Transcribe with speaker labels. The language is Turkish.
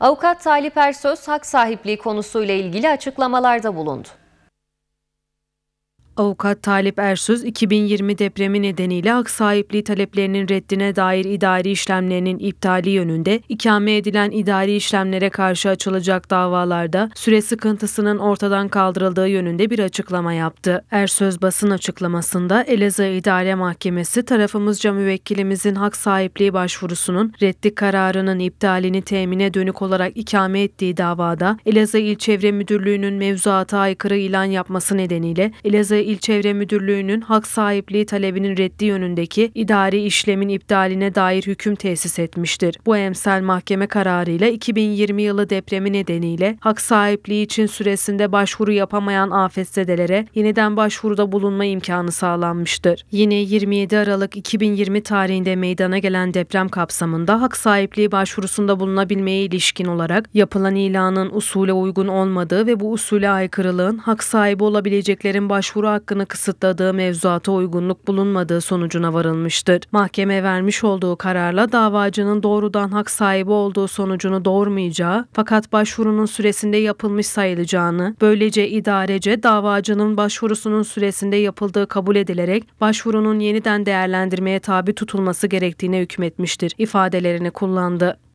Speaker 1: Avukat Talip Ersöz hak sahipliği konusuyla ilgili açıklamalarda bulundu. Avukat Talip Ersüz, 2020 depremi nedeniyle hak sahipliği taleplerinin reddine dair idari işlemlerinin iptali yönünde ikame edilen idari işlemlere karşı açılacak davalarda süre sıkıntısının ortadan kaldırıldığı yönünde bir açıklama yaptı. Ersöz basın açıklamasında Elazığ İdare Mahkemesi tarafımızca müvekkilimizin hak sahipliği başvurusunun reddi kararının iptalini temine dönük olarak ikame ettiği davada Elazığ İl Çevre Müdürlüğü'nün mevzuata aykırı ilan yapması nedeniyle Elazığ İl Çevre Müdürlüğü'nün hak sahipliği talebinin reddi yönündeki idari işlemin iptaline dair hüküm tesis etmiştir. Bu emsal mahkeme kararıyla 2020 yılı depremi nedeniyle hak sahipliği için süresinde başvuru yapamayan afetzedelere yeniden başvuruda bulunma imkanı sağlanmıştır. Yine 27 Aralık 2020 tarihinde meydana gelen deprem kapsamında hak sahipliği başvurusunda bulunabilmeye ilişkin olarak yapılan ilanın usule uygun olmadığı ve bu usule aykırılığın hak sahibi olabileceklerin başvuru hakkını kısıtladığı mevzuata uygunluk bulunmadığı sonucuna varılmıştır. Mahkeme vermiş olduğu kararla davacının doğrudan hak sahibi olduğu sonucunu doğurmayacağı fakat başvurunun süresinde yapılmış sayılacağını, böylece idarece davacının başvurusunun süresinde yapıldığı kabul edilerek başvurunun yeniden değerlendirmeye tabi tutulması gerektiğine hükmetmiştir ifadelerini kullandı.